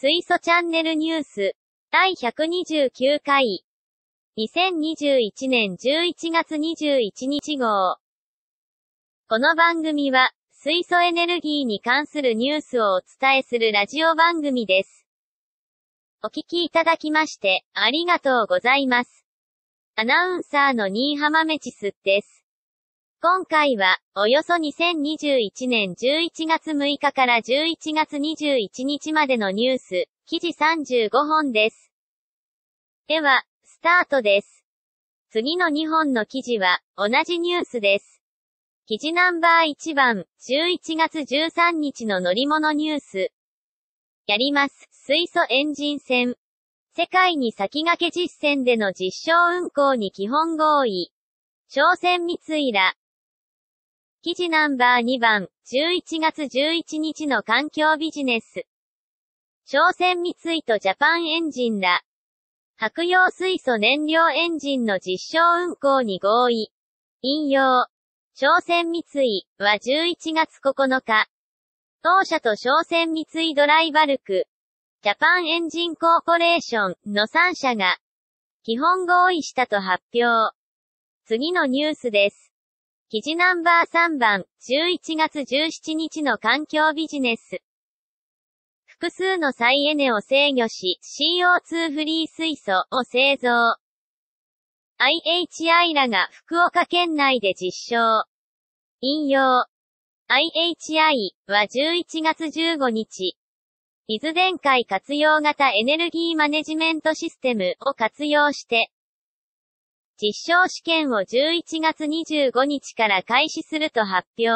水素チャンネルニュース第129回2021年11月21日号この番組は水素エネルギーに関するニュースをお伝えするラジオ番組です。お聞きいただきましてありがとうございます。アナウンサーの新浜メチスです。今回は、およそ2021年11月6日から11月21日までのニュース、記事35本です。では、スタートです。次の2本の記事は、同じニュースです。記事ナンバー1番、11月13日の乗り物ニュース。やります、水素エンジン船。世界に先駆け実践での実証運行に基本合意。朝鮮三井ら、記事ナンバー2番、11月11日の環境ビジネス。商船三井とジャパンエンジンら、白洋水素燃料エンジンの実証運行に合意。引用。商船三井は11月9日、当社と商船三井ドライバルク、ジャパンエンジンコーポレーションの3社が、基本合意したと発表。次のニュースです。記事ナンバー3番、11月17日の環境ビジネス。複数の再エネを制御し、CO2 フリー水素を製造。IHI らが福岡県内で実証。引用。IHI は11月15日、伊豆電解活用型エネルギーマネジメントシステムを活用して、実証試験を11月25日から開始すると発表。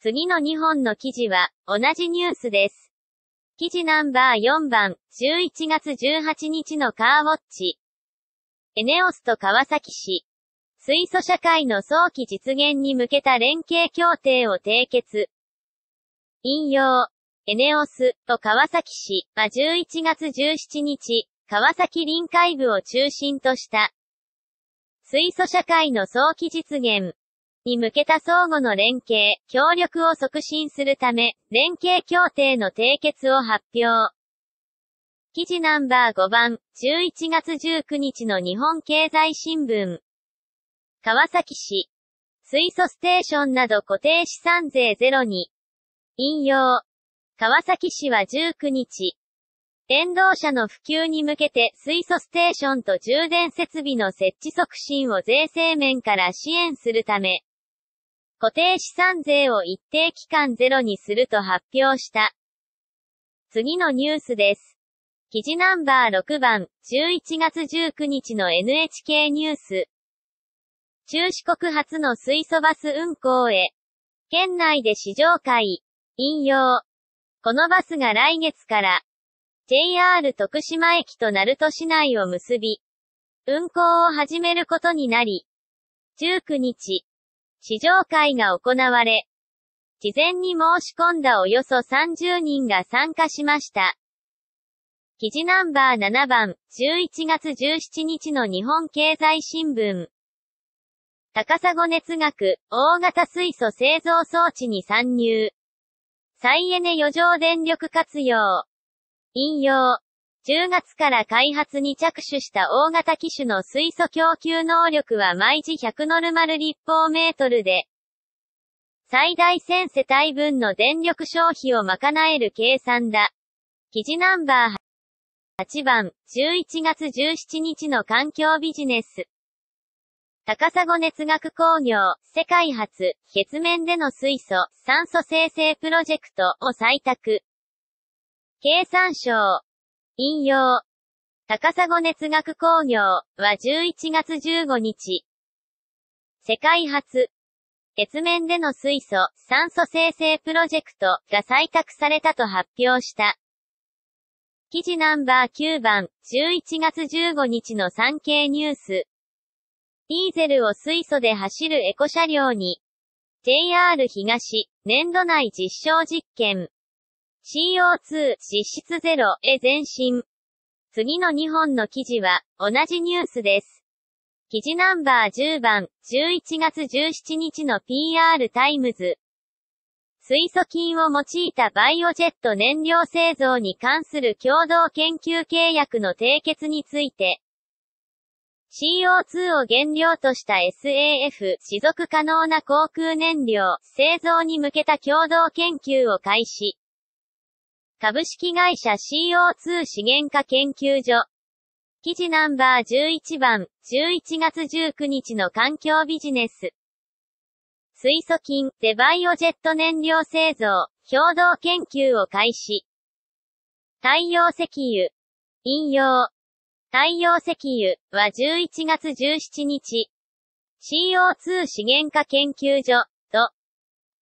次の2本の記事は、同じニュースです。記事ナンバー4番、11月18日のカーウォッチ。エネオスと川崎市。水素社会の早期実現に向けた連携協定を締結。引用。エネオスと川崎市は11月17日、川崎臨海部を中心とした水素社会の早期実現に向けた相互の連携、協力を促進するため、連携協定の締結を発表。記事ナンバー5番、11月19日の日本経済新聞。川崎市。水素ステーションなど固定資産税ゼロに。引用。川崎市は19日、電動車の普及に向けて水素ステーションと充電設備の設置促進を税制面から支援するため、固定資産税を一定期間ゼロにすると発表した。次のニュースです。記事ナンバー6番、11月19日の NHK ニュース。中四国初の水素バス運行へ。県内で試乗会。引用。このバスが来月から、JR 徳島駅と鳴門市内を結び、運行を始めることになり、19日、試乗会が行われ、事前に申し込んだおよそ30人が参加しました。記事ナンバー7番、11月17日の日本経済新聞。高砂熱学、大型水素製造装置に参入。再エネ余剰電力活用。引用。10月から開発に着手した大型機種の水素供給能力は毎時100ノルマル立方メートルで、最大1000世帯分の電力消費を賄える計算だ。記事ナンバー8番、11月17日の環境ビジネス。高砂熱学工業、世界初、月面での水素、酸素生成プロジェクトを採択。経産省。引用。高砂熱学工業は11月15日。世界初。月面での水素、酸素生成プロジェクトが採択されたと発表した。記事ナンバー9番、11月15日の産経ニュース。ディーゼルを水素で走るエコ車両に、JR 東、年度内実証実験。CO2 脂質ゼロへ前進。次の2本の記事は、同じニュースです。記事ナンバー10番、11月17日の PR タイムズ。水素菌を用いたバイオジェット燃料製造に関する共同研究契約の締結について、CO2 を原料とした SAF、持続可能な航空燃料、製造に向けた共同研究を開始。株式会社 CO2 資源化研究所。記事ナンバー11番、11月19日の環境ビジネス。水素菌、デバイオジェット燃料製造、共同研究を開始。太陽石油。引用。太陽石油は11月17日、CO2 資源化研究所、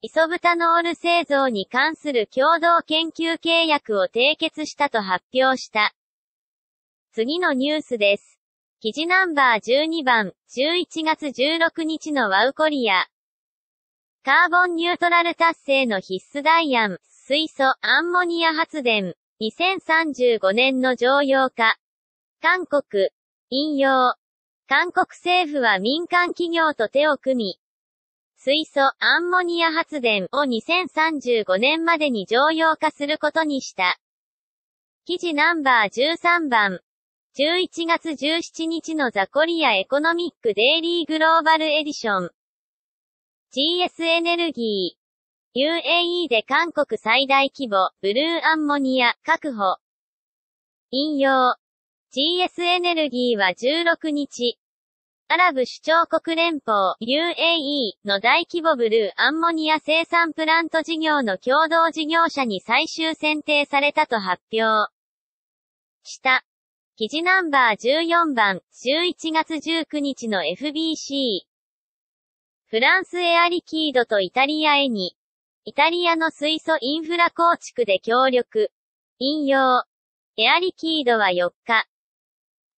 イソブタノール製造に関する共同研究契約を締結したと発表した。次のニュースです。記事ナンバー12番、11月16日のワウコリア。カーボンニュートラル達成の必須ダイアン、水素、アンモニア発電、2035年の常用化。韓国、引用。韓国政府は民間企業と手を組み、水素、アンモニア発電を2035年までに常用化することにした。記事ナンバー13番。11月17日のザコリアエコノミックデイリーグローバルエディション。GS エネルギー。UAE で韓国最大規模、ブルーアンモニア、確保。引用。GS エネルギーは16日、アラブ首長国連邦 UAE の大規模ブルーアンモニア生産プラント事業の共同事業者に最終選定されたと発表した。記事ナンバー14番、11月19日の FBC。フランスエアリキードとイタリアへに、イタリアの水素インフラ構築で協力。引用。エアリキードは4日、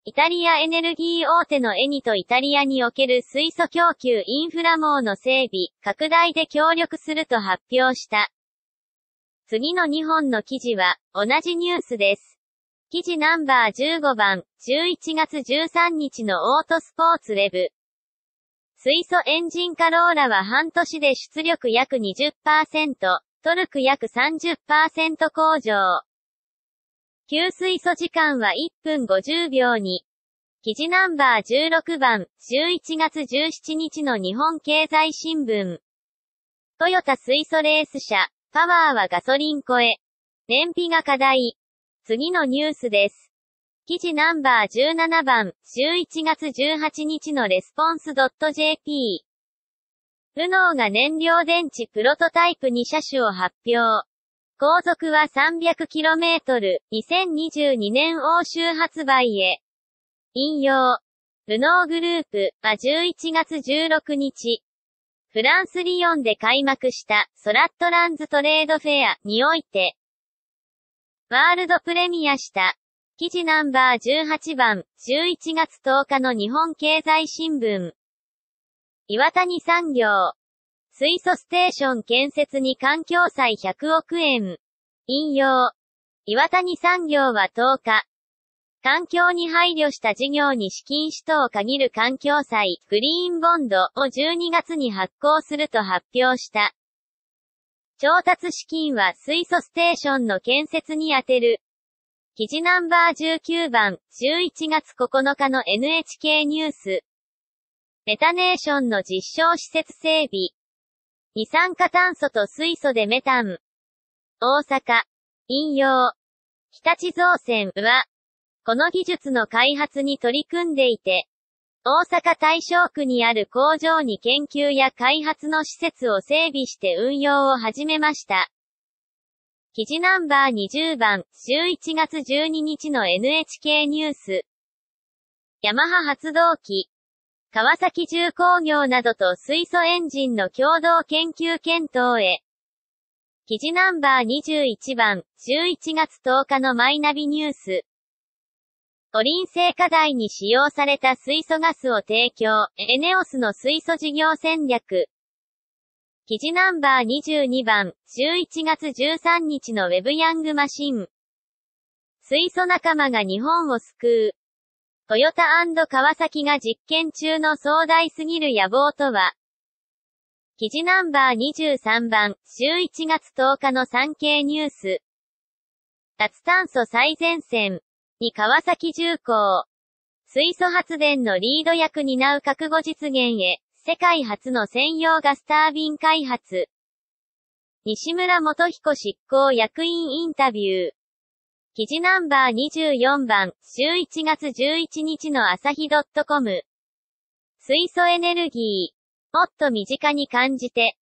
イタリアエネルギー大手のエニとイタリアにおける水素供給インフラ網の整備、拡大で協力すると発表した。次の2本の記事は、同じニュースです。記事ナンバー15番、11月13日のオートスポーツウェブ。水素エンジンカローラは半年で出力約20%、トルク約30%向上。給水素時間は1分50秒に。記事ナンバー16番、11月17日の日本経済新聞。トヨタ水素レース車、パワーはガソリン超え。燃費が課題。次のニュースです。記事ナンバー17番、11月18日のレスポンス .jp。ルノーが燃料電池プロトタイプ2車種を発表。後続は 300km、2022年欧州発売へ。引用。ルノーグループは11月16日、フランスリヨンで開幕したソラットランズトレードフェアにおいて、ワールドプレミアした、記事ナンバー18番、11月10日の日本経済新聞。岩谷産業、水素ステーション建設に環境債100億円。引用。岩谷産業は10日、環境に配慮した事業に資金使途を限る環境債、グリーンボンドを12月に発行すると発表した。調達資金は水素ステーションの建設に充てる。記事ナンバー19番、11月9日の NHK ニュース。メタネーションの実証施設整備。二酸化炭素と水素でメタン。大阪、引用。日立造船は、この技術の開発に取り組んでいて、大阪大正区にある工場に研究や開発の施設を整備して運用を始めました。記事ナンバー20番、11月12日の NHK ニュース。ヤマハ発動機。川崎重工業などと水素エンジンの共同研究検討へ。記事ナンバー21番、11月10日のマイナビニュース。五輪聖課題に使用された水素ガスを提供、エネオスの水素事業戦略。記事ナンバー22番、11月13日のウェブヤングマシン。水素仲間が日本を救う。トヨタ川崎が実験中の壮大すぎる野望とは、記事ナンバー23番、週1月10日の産経ニュース。脱炭素最前線に川崎重工。水素発電のリード役担う覚悟実現へ、世界初の専用ガスタービン開発。西村元彦執行役員インタビュー。記事ナンバー24番、週1月11日の朝日 .com。水素エネルギー。もっと身近に感じて。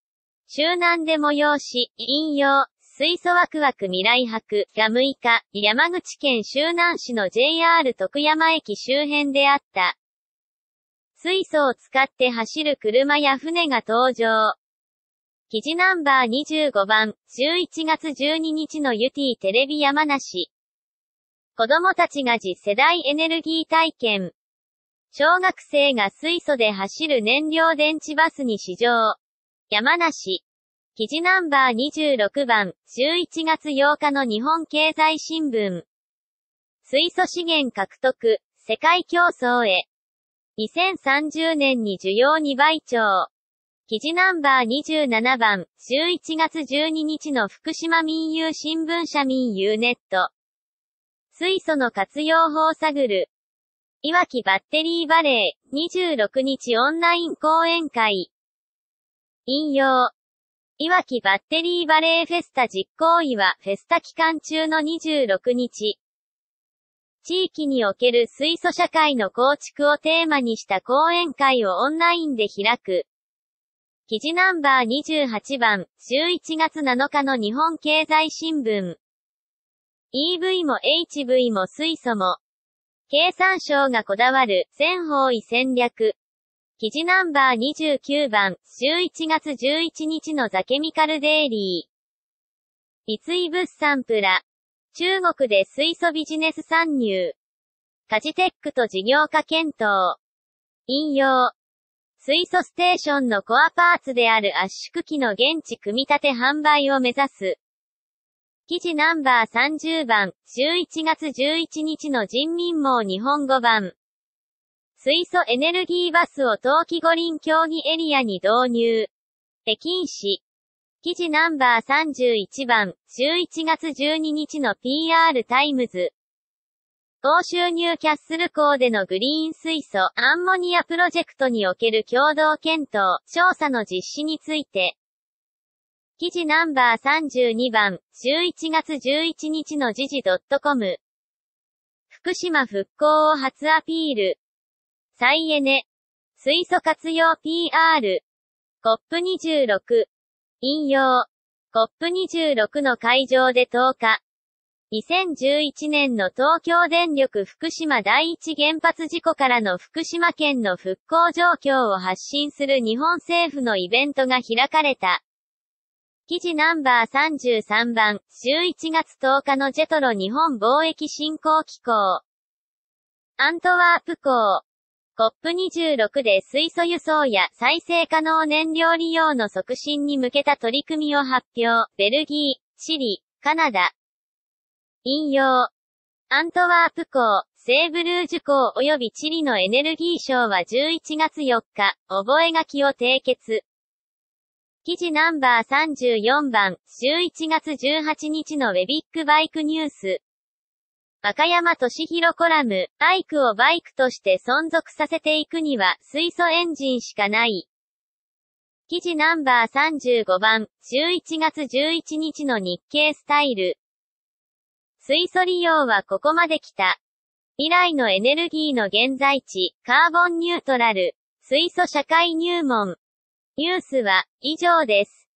集南で催し、引用、水素ワクワク未来博が6日、山口県周南市の JR 徳山駅周辺であった。水素を使って走る車や船が登場。記事ナンバー25番、11月12日のユティテレビ山梨。子供たちが次世代エネルギー体験。小学生が水素で走る燃料電池バスに試乗。山梨。記事ナンバー26番、11月8日の日本経済新聞。水素資源獲得、世界競争へ。2030年に需要2倍超。記事ナンバー27番、11月12日の福島民友新聞社民友ネット。水素の活用法探る。いわきバッテリーバレー、26日オンライン講演会。引用。いわきバッテリーバレーフェスタ実行委はフェスタ期間中の26日。地域における水素社会の構築をテーマにした講演会をオンラインで開く。記事ナンバー28番、11月7日の日本経済新聞。EV も HV も水素も。経産省がこだわる、全方位戦略。記事ナンバー29番、1 1月11日のザケミカルデイリー。三井物産プラ。中国で水素ビジネス参入。カジテックと事業化検討。引用。水素ステーションのコアパーツである圧縮機の現地組み立て販売を目指す。記事ナンバー30番、1 1月11日の人民網日本語版。水素エネルギーバスを冬季五輪競技エリアに導入。北京市。記事ナンバー31番、1 1月12日の PR タイムズ。高収入キャッスル港でのグリーン水素アンモニアプロジェクトにおける共同検討、調査の実施について、記事ナンバー32番、11月11日の時事 .com。福島復興を初アピール。再エネ。水素活用 PR。COP26。引用。COP26 の会場で10日。2011年の東京電力福島第一原発事故からの福島県の復興状況を発信する日本政府のイベントが開かれた。記事ナンバー33番、週1月10日のジェトロ日本貿易振興機構。アントワープ港。COP26 で水素輸送や再生可能燃料利用の促進に向けた取り組みを発表。ベルギー、チリ、カナダ。引用。アントワープ港、セーブルージュ港及びチリのエネルギー省は11月4日、覚書を締結。記事ナンバー34番、1 1月18日のウェビックバイクニュース。赤山俊弘コラム、バイクをバイクとして存続させていくには水素エンジンしかない。記事ナンバー35番、1 1月11日の日経スタイル。水素利用はここまで来た。未来のエネルギーの現在地、カーボンニュートラル、水素社会入門。ニュースは以上です。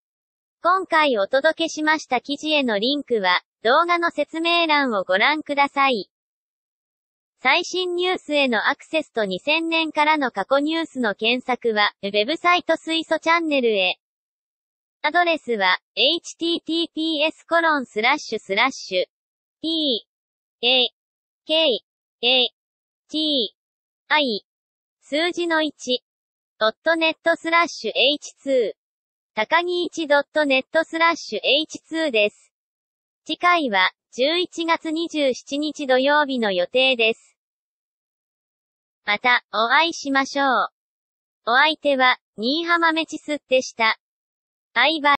今回お届けしました記事へのリンクは動画の説明欄をご覧ください。最新ニュースへのアクセスと2000年からの過去ニュースの検索は、ウェブサイト水素チャンネルへ。アドレスは、https コロンスラッシュスラッシュ、t, a, k, a, t, i, 数字の1、.net スラッシュ h2 高木 1.net スラッシュ h2 です。次回は11月27日土曜日の予定です。またお会いしましょう。お相手は新浜メチスでした。バイバイ。